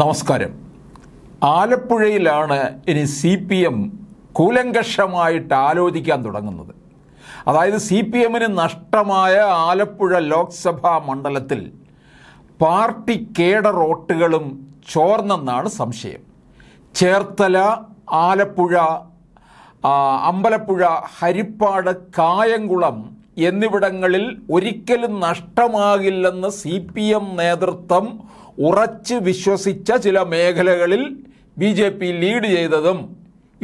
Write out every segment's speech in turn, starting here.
നമസ്കാരം ആലപ്പുഴയിലാണ് ഇനി C P M കൂലങ്കഷമായിട്ട് ആലോചിക്കാൻ തുടങ്ങുന്നത് അതായത് സി പി എമ്മിന് നഷ്ടമായ ആലപ്പുഴ ലോക്സഭാ മണ്ഡലത്തിൽ പാർട്ടി കേഡർ വോട്ടുകളും ചോർന്നെന്നാണ് സംശയം ചേർത്തല ആലപ്പുഴ അമ്പലപ്പുഴ ഹരിപ്പാട് കായംകുളം എന്നിവിടങ്ങളിൽ ഒരിക്കലും നഷ്ടമാകില്ലെന്ന് സി പി എം നേതൃത്വം ഉറച്ച് വിശ്വസിച്ച ചില മേഖലകളിൽ ബി ജെ പി ലീഡ് ചെയ്തതും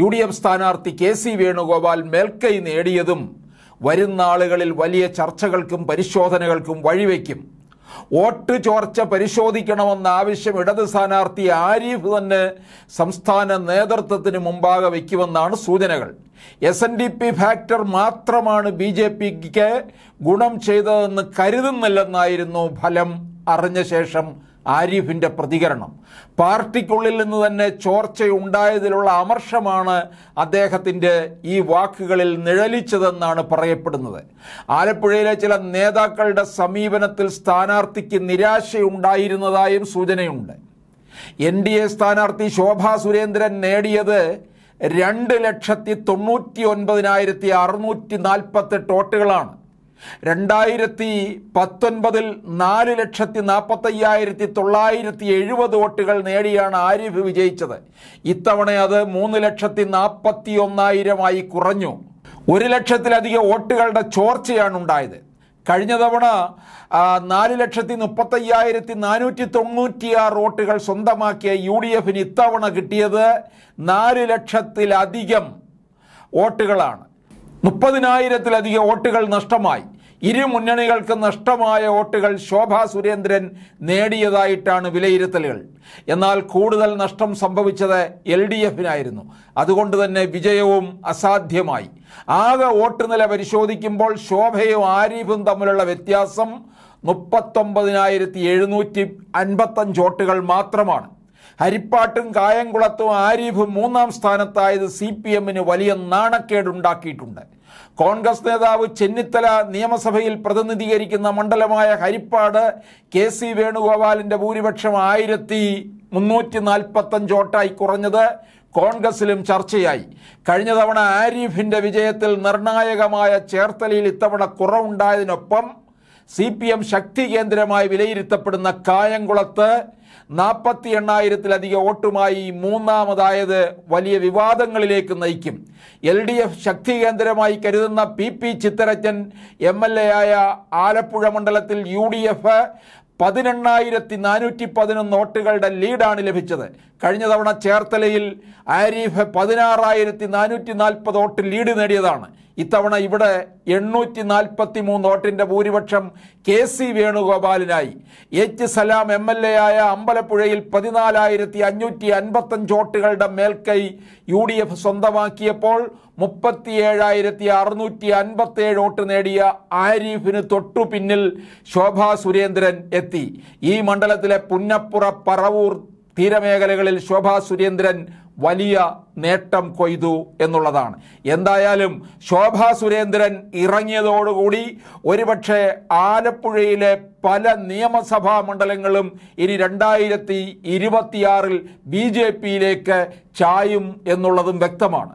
യു ഡി എഫ് സ്ഥാനാർത്ഥി കെ സി വേണുഗോപാൽ മേൽക്കൈ നേടിയതും വരും നാളുകളിൽ വലിയ ചർച്ചകൾക്കും പരിശോധനകൾക്കും വഴിവെക്കും വോട്ട് ചോർച്ച പരിശോധിക്കണമെന്ന ആവശ്യം ഇടത് സ്ഥാനാർത്ഥി ആരിഫ് തന്നെ സംസ്ഥാന നേതൃത്വത്തിന് മുമ്പാകെ വയ്ക്കുമെന്നാണ് സൂചനകൾ S N D P factor മാത്രമാണ് ബി ജെ പിക്ക് ഗുണം ചെയ്തതെന്ന് കരുതുന്നില്ലെന്നായിരുന്നു ഫലം അറിഞ്ഞ ശേഷം ആരിഫിൻ്റെ പ്രതികരണം പാർട്ടിക്കുള്ളിൽ നിന്ന് തന്നെ ചോർച്ചയുണ്ടായതിലുള്ള അമർഷമാണ് അദ്ദേഹത്തിൻ്റെ ഈ വാക്കുകളിൽ നിഴലിച്ചതെന്നാണ് പറയപ്പെടുന്നത് ആലപ്പുഴയിലെ ചില നേതാക്കളുടെ സമീപനത്തിൽ സ്ഥാനാർത്ഥിക്ക് നിരാശയുണ്ടായിരുന്നതായും സൂചനയുണ്ട് എൻ ഡി എ സ്ഥാനാർത്ഥി ശോഭാ സുരേന്ദ്രൻ നേടിയത് രണ്ട് ലക്ഷത്തി തൊണ്ണൂറ്റി ഒൻപതിനായിരത്തി അറുന്നൂറ്റി നാൽപ്പത്തെട്ട് വോട്ടുകളാണ് രണ്ടായിരത്തി പത്തൊൻപതിൽ നാല് ലക്ഷത്തി നാൽപ്പത്തയ്യായിരത്തി തൊള്ളായിരത്തി എഴുപത് വോട്ടുകൾ നേടിയാണ് ആരിഫ് വിജയിച്ചത് ഇത്തവണ അത് മൂന്ന് ലക്ഷത്തി നാൽപ്പത്തി ഒന്നായിരമായി കുറഞ്ഞു ഒരു ലക്ഷത്തിലധികം വോട്ടുകളുടെ ചോർച്ചയാണ് ഉണ്ടായത് കഴിഞ്ഞ തവണ നാല് ലക്ഷത്തി മുപ്പത്തയ്യായിരത്തി നാനൂറ്റി തൊണ്ണൂറ്റിയാറ് വോട്ടുകൾ സ്വന്തമാക്കിയ യു ഡി എഫിന് ഇത്തവണ കിട്ടിയത് നാല് ലക്ഷത്തിലധികം വോട്ടുകളാണ് മുപ്പതിനായിരത്തിലധികം വോട്ടുകൾ നഷ്ടമായി ഇരു മുന്നണികൾക്ക് നഷ്ടമായ വോട്ടുകൾ ശോഭാ സുരേന്ദ്രൻ നേടിയതായിട്ടാണ് വിലയിരുത്തലുകൾ എന്നാൽ കൂടുതൽ നഷ്ടം സംഭവിച്ചത് എൽ ഡി എഫിനായിരുന്നു അതുകൊണ്ട് തന്നെ വിജയവും അസാധ്യമായി ആകെ വോട്ട് നില പരിശോധിക്കുമ്പോൾ ശോഭയും ആരിഫും തമ്മിലുള്ള വ്യത്യാസം മുപ്പത്തൊമ്പതിനായിരത്തി എഴുന്നൂറ്റി അൻപത്തഞ്ച് വോട്ടുകൾ മാത്രമാണ് ഹരിപ്പാട്ടും കായംകുളത്തും ആരിഫും മൂന്നാം സ്ഥാനത്തായത് സി പി എമ്മിന് വലിയ നാണക്കേടുണ്ടാക്കിയിട്ടുണ്ട് കോൺഗ്രസ് നേതാവ് ചെന്നിത്തല നിയമസഭയിൽ പ്രതിനിധീകരിക്കുന്ന മണ്ഡലമായ ഹരിപ്പാട് കെ സി വേണുഗോപാലിൻ്റെ ഭൂരിപക്ഷം ആയിരത്തി മുന്നൂറ്റി നാൽപ്പത്തഞ്ച് വോട്ടായി കുറഞ്ഞത് കോൺഗ്രസിലും ചർച്ചയായി കഴിഞ്ഞ തവണ ആരിഫിൻ്റെ വിജയത്തിൽ നിർണായകമായ ചേർത്തലയിൽ ഇത്തവണ കുറവുണ്ടായതിനൊപ്പം സി പി എം ശക്തി കേന്ദ്രമായി വിലയിരുത്തപ്പെടുന്ന കായംകുളത്ത് നാൽപ്പത്തി എണ്ണായിരത്തിലധികം വോട്ടുമായി മൂന്നാമതായത് വലിയ വിവാദങ്ങളിലേക്ക് നയിക്കും എൽ ഡി എഫ് ശക്തി കേന്ദ്രമായി കരുതുന്ന P P Chitharanjan M L A ആയ ആലപ്പുഴ മണ്ഡലത്തിൽ യു ഡി എഫ് പതിനെണ്ണായിരത്തി നാനൂറ്റി പതിനൊന്ന് വോട്ടുകളുടെ ലീഡാണ് ലഭിച്ചത് കഴിഞ്ഞ തവണ ചേർത്തലയിൽ ആരിഫ് പതിനാറായിരത്തി നാനൂറ്റി നാൽപ്പത് വോട്ട് ലീഡ് നേടിയതാണ് ഇത്തവണ ഇവിടെ എണ്ണൂറ്റി നാൽപ്പത്തി മൂന്ന് വോട്ടിൻ്റെ ഭൂരിപക്ഷം കെ സി വേണുഗോപാലിനായി H Salam M L A ആയ അമ്പലപ്പുഴയിൽ പതിനാലായിരത്തി അഞ്ഞൂറ്റി അൻപത്തഞ്ച് വോട്ടുകളുടെ മേൽക്കൈ യു ഡി എഫ് സ്വന്തമാക്കിയപ്പോൾ മുപ്പത്തിയേഴായിരത്തി അറുന്നൂറ്റി അൻപത്തേഴ് വോട്ട് നേടിയ ആരിഫിന് തൊട്ടു പിന്നിൽ ശോഭാ സുരേന്ദ്രൻ എത്തി ഈ മണ്ഡലത്തിലെ പുന്നപ്പുറ പറവൂർ തീരമേഖലകളിൽ ശോഭാ സുരേന്ദ്രൻ വലിയ നേട്ടം കൊയ്തു എന്നുള്ളതാണ് എന്തായാലും ശോഭാ സുരേന്ദ്രൻ ഇറങ്ങിയതോടുകൂടി ഒരുപക്ഷെ ആലപ്പുഴയിലെ പല നിയമസഭാ മണ്ഡലങ്ങളും ഇനി രണ്ടായിരത്തി ഇരുപത്തിയാറിൽ ബി ജെ പിയിലേക്ക് ചായും എന്നുള്ളതും വ്യക്തമാണ്